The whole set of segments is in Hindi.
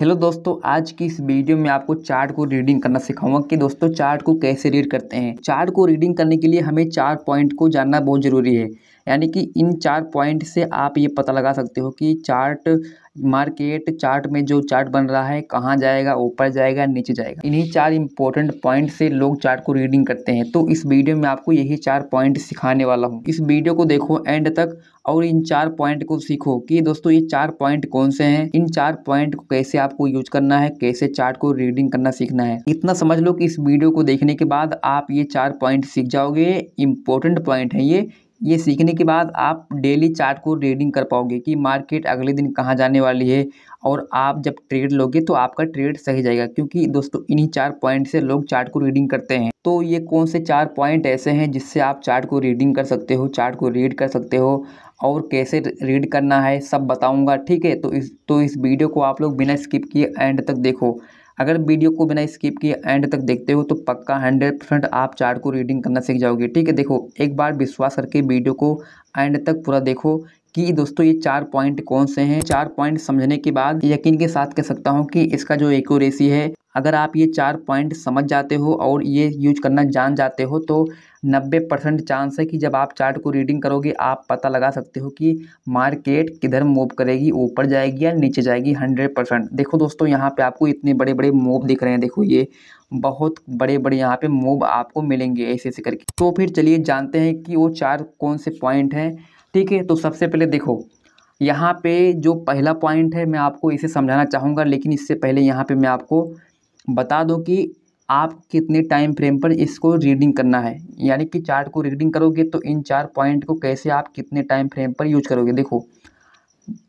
हेलो दोस्तों आज की इस वीडियो में आपको चार्ट को रीडिंग करना सिखाऊंगा कि दोस्तों चार्ट को कैसे रीड करते हैं चार्ट को रीडिंग करने के लिए हमें चार पॉइंट को जानना बहुत जरूरी है यानी कि इन चार पॉइंट से आप ये पता लगा सकते हो कि चार्ट मार्केट चार्ट में जो चार्ट बन रहा है कहाँ जाएगा ऊपर जाएगा नीचे जाएगा इन्हीं चार इंपॉर्टेंट पॉइंट से लोग चार्ट को रीडिंग करते हैं तो इस वीडियो में आपको यही चार पॉइंट सिखाने वाला हूँ इस वीडियो को देखो एंड तक और इन चार पॉइंट को सीखो कि दोस्तों ये चार पॉइंट कौन से हैं इन चार पॉइंट को कैसे आपको यूज करना है कैसे चार्ट को रीडिंग करना सीखना है इतना समझ लो कि इस वीडियो को देखने के बाद आप ये चार पॉइंट सीख जाओगे इंपॉर्टेंट पॉइंट है ये ये सीखने के बाद आप डेली चार्ट को रीडिंग कर पाओगे कि मार्केट अगले दिन कहाँ जाने वाली है और आप जब ट्रेड लोगे तो आपका ट्रेड सही जाएगा क्योंकि दोस्तों इन्हीं चार पॉइंट से लोग चार्ट को रीडिंग करते हैं तो ये कौन से चार पॉइंट ऐसे हैं जिससे आप चार्ट को रीडिंग कर सकते हो चार्ट को रीड कर सकते हो और कैसे रीड करना है सब बताऊँगा ठीक है तो इस तो इस वीडियो को आप लोग बिना स्किप किए एंड तक देखो अगर वीडियो को बिना स्किप किए एंड तक देखते हो तो पक्का हंड्रेड परसेंट आप चार्ट को रीडिंग करना सीख जाओगे ठीक है देखो एक बार विश्वास करके वीडियो को एंड तक पूरा देखो कि दोस्तों ये चार पॉइंट कौन से हैं चार पॉइंट समझने के बाद यकीन के साथ कह सकता हूँ कि इसका जो एक्यूरेसी है अगर आप ये चार पॉइंट समझ जाते हो और ये यूज करना जान जाते हो तो नब्बे परसेंट चांस है कि जब आप चार्ट को रीडिंग करोगे आप पता लगा सकते हो कि मार्केट किधर मूव करेगी ऊपर जाएगी या नीचे जाएगी हंड्रेड परसेंट देखो दोस्तों यहाँ पे आपको इतने बड़े बड़े मूव दिख रहे हैं देखो ये बहुत बड़े बड़े यहाँ पे मूव आपको मिलेंगे ऐसे ऐसे करके तो फिर चलिए जानते हैं कि वो चार कौन से पॉइंट हैं ठीक है तो सबसे पहले देखो यहाँ पे जो पहला पॉइंट है मैं आपको इसे समझाना चाहूँगा लेकिन इससे पहले यहाँ पे मैं आपको बता दूँ कि आप कितने टाइम फ्रेम पर इसको रीडिंग करना है यानी कि चार्ट को रीडिंग करोगे तो इन चार पॉइंट को कैसे आप कितने टाइम फ्रेम पर यूज करोगे देखो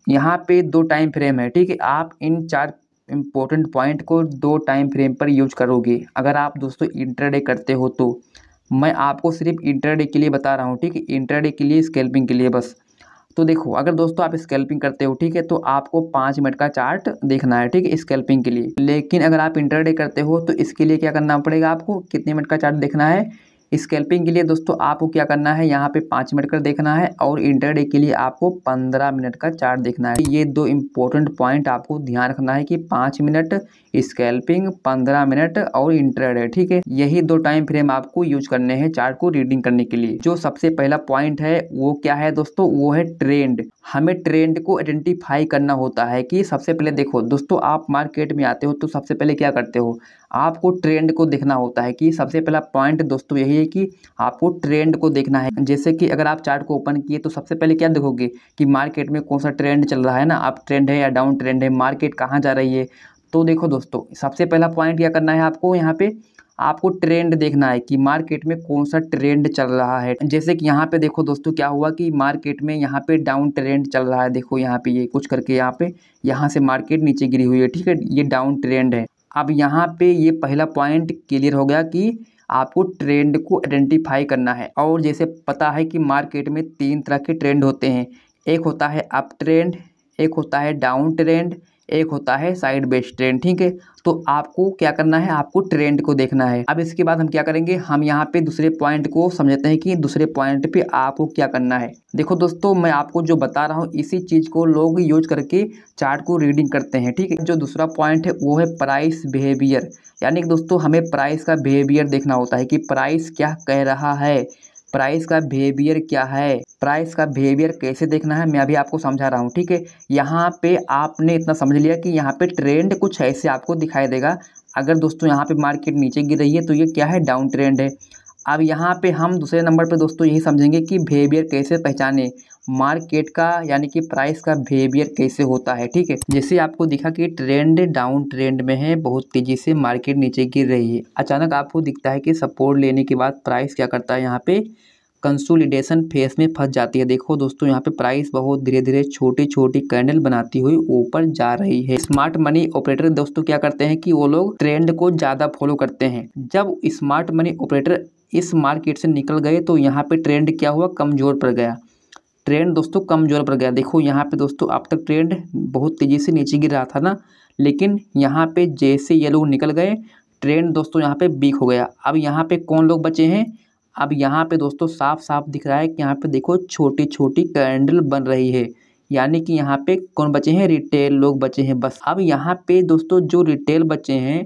यहाँ पे दो टाइम फ्रेम है ठीक है आप इन चार इम्पोर्टेंट पॉइंट को दो टाइम फ्रेम पर यूज करोगे अगर आप दोस्तों इंटरडे करते हो तो मैं आपको सिर्फ इंटरडे के लिए बता रहा हूँ ठीक है इंटरडे के लिए स्केल्पिंग के लिए बस तो देखो अगर दोस्तों आप स्केल्पिंग करते हो ठीक है तो आपको पांच मिनट का चार्ट देखना है ठीक है स्केल्पिंग के लिए लेकिन अगर आप इंटरडे करते हो तो इसके लिए क्या करना पड़ेगा आपको कितने मिनट का चार्ट देखना है स्केल्पिंग के लिए दोस्तों आपको क्या करना है यहाँ पे पाँच मिनट का देखना है और इंटरडे के लिए आपको पंद्रह मिनट का चार्ट देखना है ये दो इम्पोर्टेंट पॉइंट आपको ध्यान रखना है कि पाँच मिनट स्केल्पिंग पंद्रह मिनट और इंटरडे ठीक है यही दो टाइम फ्रेम आपको यूज करने हैं चार्ट को रीडिंग करने के लिए जो सबसे पहला पॉइंट है वो क्या है दोस्तों वो है ट्रेंड हमें ट्रेंड को आइडेंटिफाई करना होता है कि सबसे पहले देखो दोस्तों आप मार्केट में आते हो तो सबसे पहले क्या करते हो आपको ट्रेंड को देखना होता है कि सबसे पहला पॉइंट दोस्तों यही है कि आपको ट्रेंड को देखना है जैसे कि अगर आप चार्ट को ओपन किए तो सबसे पहले क्या देखोगे कि मार्केट में कौन सा ट्रेंड चल रहा है ना आप ट्रेंड है या डाउन ट्रेंड है मार्केट कहाँ जा रही है तो देखो दोस्तों सबसे पहला पॉइंट क्या करना है आपको यहाँ पे आपको ट्रेंड देखना है कि मार्केट में कौन सा ट्रेंड चल रहा है जैसे कि यहाँ पे देखो दोस्तों क्या हुआ कि मार्केट में यहाँ पे डाउन ट्रेंड चल रहा है देखो यहाँ पे ये कुछ करके यहाँ पे यहाँ से मार्केट नीचे गिरी हुई है ठीक है ये डाउन ट्रेंड है अब यहाँ पे ये पहला पॉइंट क्लियर हो गया कि आपको ट्रेंड को आइडेंटिफाई करना है और जैसे पता है कि मार्केट में तीन तरह के ट्रेंड होते हैं एक होता है अप ट्रेंड एक होता है डाउन ट्रेंड एक होता है साइड बेस ट्रेंड ठीक है तो आपको क्या करना है आपको ट्रेंड को देखना है अब इसके बाद हम क्या करेंगे हम यहाँ पे दूसरे पॉइंट को समझते हैं कि दूसरे पॉइंट पे आपको क्या करना है देखो दोस्तों मैं आपको जो बता रहा हूँ इसी चीज़ को लोग यूज करके चार्ट को रीडिंग करते हैं ठीक है जो दूसरा पॉइंट है वो है प्राइस बिहेवियर यानी कि दोस्तों हमें प्राइस का बिहेवियर देखना होता है कि प्राइस क्या कह रहा है प्राइस का बिहेवियर क्या है प्राइस का बिहेवियर कैसे देखना है मैं अभी आपको समझा रहा हूँ ठीक है यहाँ पे आपने इतना समझ लिया कि यहाँ पे ट्रेंड कुछ ऐसे आपको दिखाई देगा अगर दोस्तों यहाँ पे मार्केट नीचे गिर रही है तो ये क्या है डाउन ट्रेंड है अब यहाँ पे हम दूसरे नंबर पे दोस्तों यही समझेंगे कि बिहेवियर कैसे पहचाने मार्केट का यानी कि प्राइस का बिहेवियर कैसे होता है ठीक है जैसे आपको दिखा कि ट्रेंड डाउन ट्रेंड में है बहुत तेज़ी से मार्केट नीचे गिर रही है अचानक आपको दिखता है कि सपोर्ट लेने के बाद प्राइस क्या करता है यहाँ पे कंसोलिडेशन फेस में फंस जाती है देखो दोस्तों यहाँ पे प्राइस बहुत धीरे धीरे छोटी छोटी कैंडल बनाती हुई ऊपर जा रही है स्मार्ट मनी ऑपरेटर दोस्तों क्या करते हैं कि वो लोग ट्रेंड को ज़्यादा फॉलो करते हैं जब स्मार्ट मनी ऑपरेटर इस मार्केट से निकल गए तो यहाँ पे ट्रेंड क्या हुआ कमज़ोर पड़ गया ट्रेंड दोस्तों कमज़ोर पड़ गया देखो यहाँ पे दोस्तों अब तक ट्रेंड बहुत तेज़ी से नीचे गिर रहा था ना लेकिन यहाँ पे जैसे ये लोग निकल गए ट्रेंड दोस्तों यहाँ पे बीक हो गया अब यहाँ पे कौन लोग बचे हैं अब यहाँ पे दोस्तों साफ साफ दिख रहा है कि यहाँ पे देखो छोटी छोटी कैंडल बन रही है यानी कि यहाँ पे कौन बचे हैं रिटेल लोग बचे हैं बस अब यहाँ पे दोस्तों जो रिटेल बचे हैं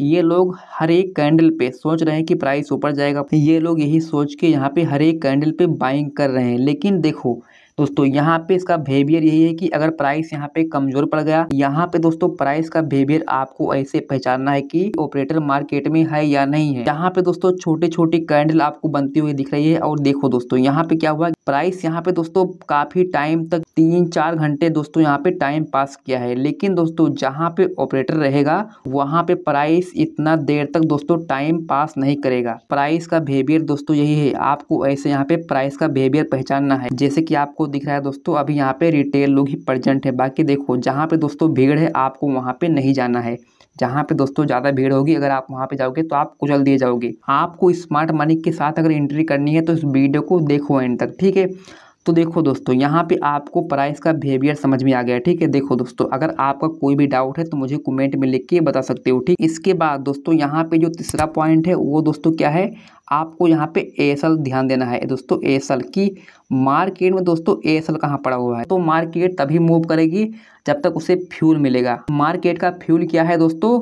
ये लोग हर एक कैंडल पे सोच रहे हैं कि प्राइस ऊपर जाएगा ये लोग यही सोच के यहाँ पे हर एक कैंडल पे बाइंग कर रहे हैं लेकिन देखो दोस्तों यहाँ पे इसका बिहेवियर यही है कि अगर प्राइस यहाँ पे कमजोर पड़ गया यहाँ पे दोस्तों प्राइस का बिहेवियर आपको ऐसे पहचानना है कि ऑपरेटर मार्केट में है या नहीं है यहाँ पे दोस्तों छोटे छोटे कैंडल आपको बनती हुई दिख रही है और देखो दोस्तों यहाँ पे क्या हुआ प्राइस यहाँ पे दोस्तों काफी टाइम तक तीन चार घंटे दोस्तों यहाँ पे टाइम पास किया है लेकिन दोस्तों जहाँ पे ऑपरेटर रहेगा वहाँ पे प्राइस इतना देर तक दोस्तों टाइम पास नहीं करेगा प्राइस का बिहेवियर दोस्तों यही है आपको ऐसे यहाँ पे प्राइस का बिहेवियर पहचानना है जैसे कि आपको आपको दिख रहा है दोस्तों अभी यहाँ पे रिटेल लोग ही प्रजेंट है बाकी देखो जहाँ पे दोस्तों भीड़ है आपको वहाँ पे नहीं जाना है जहाँ पे दोस्तों ज़्यादा भीड़ होगी अगर आप वहाँ पे जाओगे तो आप कुचल दिए जाओगे आपको स्मार्ट मनी के साथ अगर एंट्री करनी है तो इस वीडियो को देखो एंड तक ठीक है तो देखो दोस्तों यहाँ पे आपको प्राइस का बिहेवियर समझ में आ गया ठीक है देखो दोस्तों अगर आपका कोई भी डाउट है तो मुझे कमेंट में लिख के बता सकते हो ठीक इसके बाद दोस्तों यहाँ पे जो तीसरा पॉइंट है वो दोस्तों क्या है आपको यहाँ पे एसल ध्यान देना है दोस्तों एसल की मार्केट में दोस्तों एसल कहाँ पड़ा हुआ है तो मार्केट तभी मूव करेगी जब तक उसे फ्यूल मिलेगा मार्केट का फ्यूल क्या है दोस्तों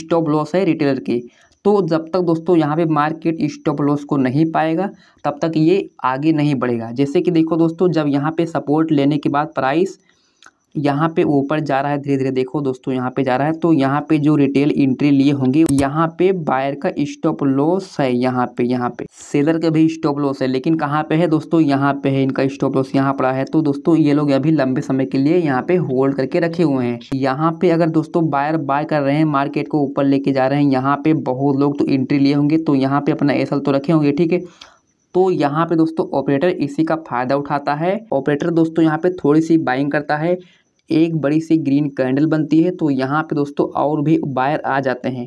स्टॉप लॉस है रिटेलर की तो जब तक दोस्तों यहाँ पे मार्केट स्टॉप लॉस को नहीं पाएगा तब तक ये आगे नहीं बढ़ेगा जैसे कि देखो दोस्तों जब यहाँ पे सपोर्ट लेने के बाद प्राइस यहाँ पे ऊपर जा रहा है धीरे धीरे देखो दोस्तों यहाँ पे जा रहा है तो यहाँ पे जो रिटेल एंट्री लिए होंगे यहाँ पे बायर का स्टॉप लॉस है यहाँ पे यहाँ पे सेलर का भी स्टॉप लॉस है लेकिन कहाँ पे है दोस्तों यहाँ पे है इनका स्टॉप लॉस यहाँ पड़ा है तो दोस्तों ये लोग अभी लंबे समय के लिए यहाँ पे होल्ड करके रखे हुए हैं यहाँ पे अगर दोस्तों बायर बाय कर रहे हैं मार्केट को ऊपर लेके जा रहे हैं यहाँ पे बहुत लोग तो एंट्री लिए होंगे तो यहाँ पे अपना एसल तो रखे होंगे ठीक है तो यहाँ पे दोस्तों ऑपरेटर इसी का फायदा उठाता है ऑपरेटर दोस्तों यहाँ पे थोड़ी सी बाइंग करता है एक बड़ी सी ग्रीन कैंडल बनती है तो यहाँ पे दोस्तों और भी बायर आ जाते हैं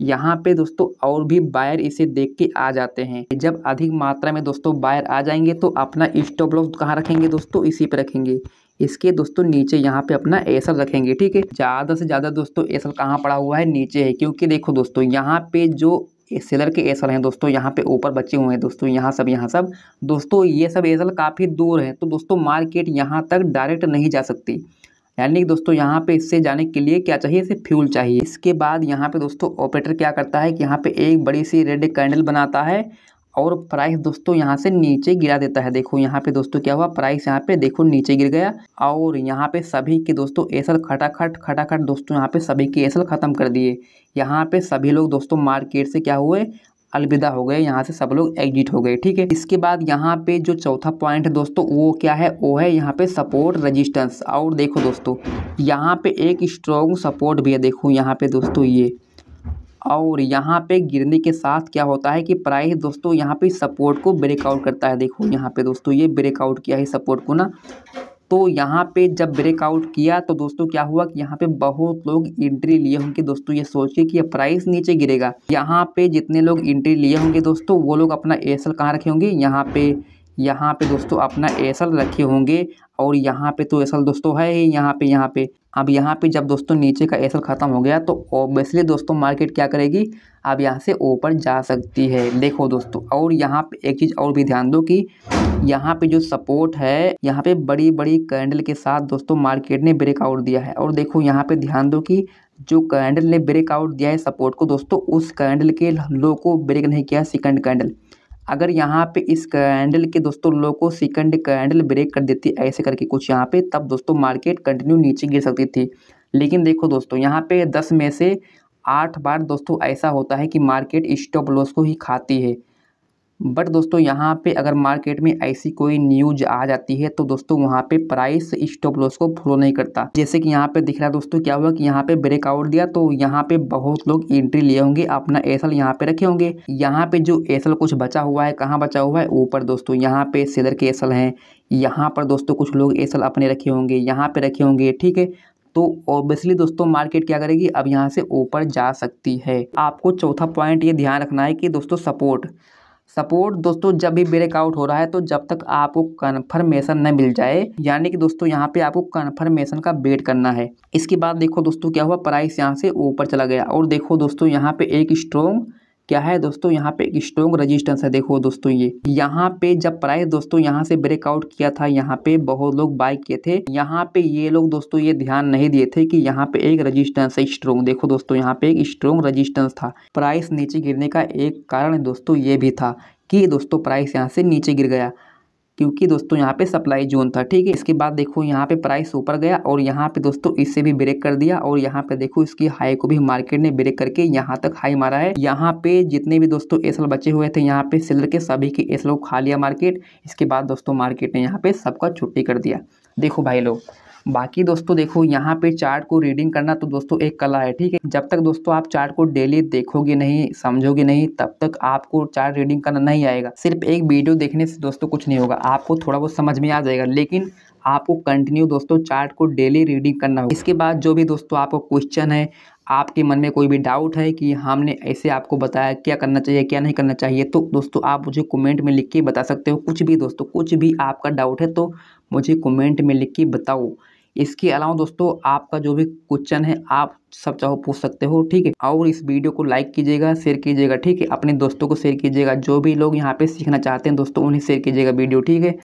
यहाँ पे दोस्तों और भी बायर इसे देख के आ जाते हैं जब अधिक मात्रा में दोस्तों बायर आ जाएंगे तो अपना स्टॉप लॉस कहाँ रखेंगे दोस्तों इसी पे रखेंगे इसके दोस्तों नीचे यहाँ पे अपना एसल रखेंगे ठीक है ज़्यादा से ज़्यादा दोस्तों एसल कहाँ पड़ा हुआ है नीचे है क्योंकि देखो दोस्तों यहाँ पे जो सेलर के एसल हैं दोस्तों यहाँ पे ऊपर बचे हुए हैं दोस्तों यहाँ सब यहाँ सब दोस्तों ये सब एसल काफ़ी दूर है तो दोस्तों मार्केट यहाँ तक डायरेक्ट नहीं जा सकती यानी कि दोस्तों यहाँ पे इससे जाने के लिए क्या चाहिए इसे फ्यूल चाहिए इसके बाद यहाँ पे दोस्तों ऑपरेटर क्या करता है कि यहाँ पे एक बड़ी सी रेड कैंडल बनाता है और प्राइस दोस्तों यहाँ से नीचे गिरा देता है देखो यहाँ पे दोस्तों क्या हुआ प्राइस यहाँ पे देखो नीचे गिर गया और यहाँ पे सभी के दोस्तों एसल खटाखट खटाखट दोस्तों यहाँ पे सभी के एसल ख़त्म कर दिए यहाँ पे सभी लोग दोस्तों मार्केट से क्या हुए अलविदा हो गए यहाँ से सब लोग एग्जिट हो गए ठीक है इसके बाद यहाँ पे जो चौथा पॉइंट है दोस्तों वो क्या है वो है यहाँ पे सपोर्ट रजिस्टेंस और देखो दोस्तों यहाँ पे एक स्ट्रॉन्ग सपोर्ट भी है देखो यहाँ पे दोस्तों ये और यहाँ पे गिरने के साथ क्या होता है कि प्राइस दोस्तों यहाँ पे सपोर्ट को ब्रेकआउट करता है देखो यहाँ पे दोस्तों ये ब्रेकआउट किया है सपोर्ट को ना तो यहाँ पे जब ब्रेकआउट किया तो दोस्तों क्या हुआ कि यहाँ पे बहुत लोग एंट्री लिए होंगे दोस्तों ये सोच के कि ये प्राइस नीचे गिरेगा यहाँ पे जितने लोग एंट्री लिए होंगे दोस्तों वो लोग अपना एसल कहाँ रखे होंगे यहाँ पे यहाँ पे दोस्तों अपना एसल रखे होंगे और यहाँ पे तो एसल दोस्तों है ही यहाँ पे यहाँ पे अब यहाँ पे जब दोस्तों नीचे का एसल ख़त्म हो गया तो ओबियसली दोस्तों मार्केट क्या करेगी अब यहाँ से ऊपर जा सकती है देखो दोस्तों और यहाँ पे एक चीज़ और भी ध्यान दो कि यहाँ पे जो सपोर्ट है यहाँ पे बड़ी बड़ी कैंडल के साथ दोस्तों मार्केट ने ब्रेकआउट दिया है और देखो यहाँ पे ध्यान दो कि जो कैंडल ने ब्रेकआउट दिया है सपोर्ट को दोस्तों उस कैंडल के लो को ब्रेक नहीं किया सेकेंड कैंडल अगर यहाँ पे इस कैंडल के दोस्तों लो को सेकंड कैंडल ब्रेक कर देती ऐसे करके कुछ यहाँ पे तब दोस्तों मार्केट कंटिन्यू नीचे गिर सकती थी लेकिन देखो दोस्तों यहाँ पे दस में से आठ बार दोस्तों ऐसा होता है कि मार्केट स्टॉप लॉस को ही खाती है बट दोस्तों यहाँ पे अगर मार्केट में ऐसी कोई न्यूज आ जाती है तो दोस्तों वहाँ पे प्राइस स्टॉप लॉस को फॉलो नहीं करता जैसे कि यहाँ पे दिख रहा है दोस्तों क्या हुआ कि यहाँ पे ब्रेकआउट दिया तो यहाँ पे बहुत लोग एंट्री लिए होंगे अपना एसल यहाँ पे रखे होंगे यहाँ पे जो एसल कुछ बचा हुआ है कहाँ बचा हुआ है ऊपर दोस्तों यहाँ पे सेलर के एसल हैं यहाँ पर दोस्तों कुछ लोग एसल अपने रखे होंगे यहाँ पे रखे होंगे ठीक है तो ऑब्वियसली दोस्तों मार्केट क्या करेगी अब यहाँ से ऊपर जा सकती है आपको चौथा पॉइंट ये ध्यान रखना है कि दोस्तों सपोर्ट सपोर्ट दोस्तों जब भी ब्रेकआउट हो रहा है तो जब तक आपको कन्फर्मेशन न मिल जाए यानी कि दोस्तों यहाँ पे आपको कन्फर्मेशन का वेट करना है इसके बाद देखो दोस्तों क्या हुआ प्राइस यहाँ से ऊपर चला गया और देखो दोस्तों यहाँ पे एक स्ट्रॉन्ग क्या है दोस्तों यहाँ पे एक स्ट्रॉन्ग रेजिस्टेंस है देखो दोस्तों ये यहाँ पे जब प्राइस दोस्तों यहाँ से ब्रेकआउट किया था यहाँ पे बहुत लोग बाय किए थे यहाँ पे ये लोग दोस्तों ये ध्यान नहीं दिए थे कि यहाँ पे एक रजिस्टेंस है स्ट्रॉन्ग देखो दोस्तों यहाँ पे एक स्ट्रॉन्ग रजिस्टेंस था प्राइस नीचे गिरने का एक कारण दोस्तों ये भी था कि दोस्तों प्राइस यहाँ से नीचे गिर गया क्योंकि दोस्तों यहाँ पे सप्लाई जोन था ठीक है इसके बाद देखो यहाँ पे प्राइस ऊपर गया और यहाँ पे दोस्तों इससे भी ब्रेक कर दिया और यहाँ पे देखो इसकी हाई को भी मार्केट ने ब्रेक करके यहाँ तक हाई मारा है यहाँ पे जितने भी दोस्तों एसल बचे हुए थे यहाँ पे सिलर के सभी के एसल खा लिया मार्केट इसके बाद दोस्तों मार्केट ने यहाँ पे सबका छुट्टी कर दिया देखो भाई लोग बाकी दोस्तों देखो यहाँ पे चार्ट को रीडिंग करना तो दोस्तों एक कला है ठीक है जब तक दोस्तों आप चार्ट को डेली देखोगे नहीं समझोगे नहीं तब तक आपको चार्ट रीडिंग करना नहीं आएगा सिर्फ एक वीडियो देखने से दोस्तों कुछ नहीं होगा आपको थोड़ा बहुत समझ में आ जाएगा लेकिन आपको कंटिन्यू दोस्तों चार्ट को डेली रीडिंग करना होगा इसके बाद जो भी दोस्तों आपको क्वेश्चन है आपके मन में कोई भी डाउट है कि हमने ऐसे आपको बताया क्या करना चाहिए क्या नहीं करना चाहिए तो दोस्तों आप मुझे कमेंट में लिख के बता सकते हो कुछ भी दोस्तों कुछ भी आपका डाउट है तो मुझे कमेंट में लिख के बताओ इसके अलावा दोस्तों आपका जो भी क्वेश्चन है आप सब चाहो पूछ सकते हो ठीक है और इस वीडियो को लाइक कीजिएगा शेयर कीजिएगा ठीक है अपने दोस्तों को शेयर कीजिएगा जो भी लोग यहाँ पे सीखना चाहते हैं दोस्तों उन्हें शेयर कीजिएगा वीडियो ठीक है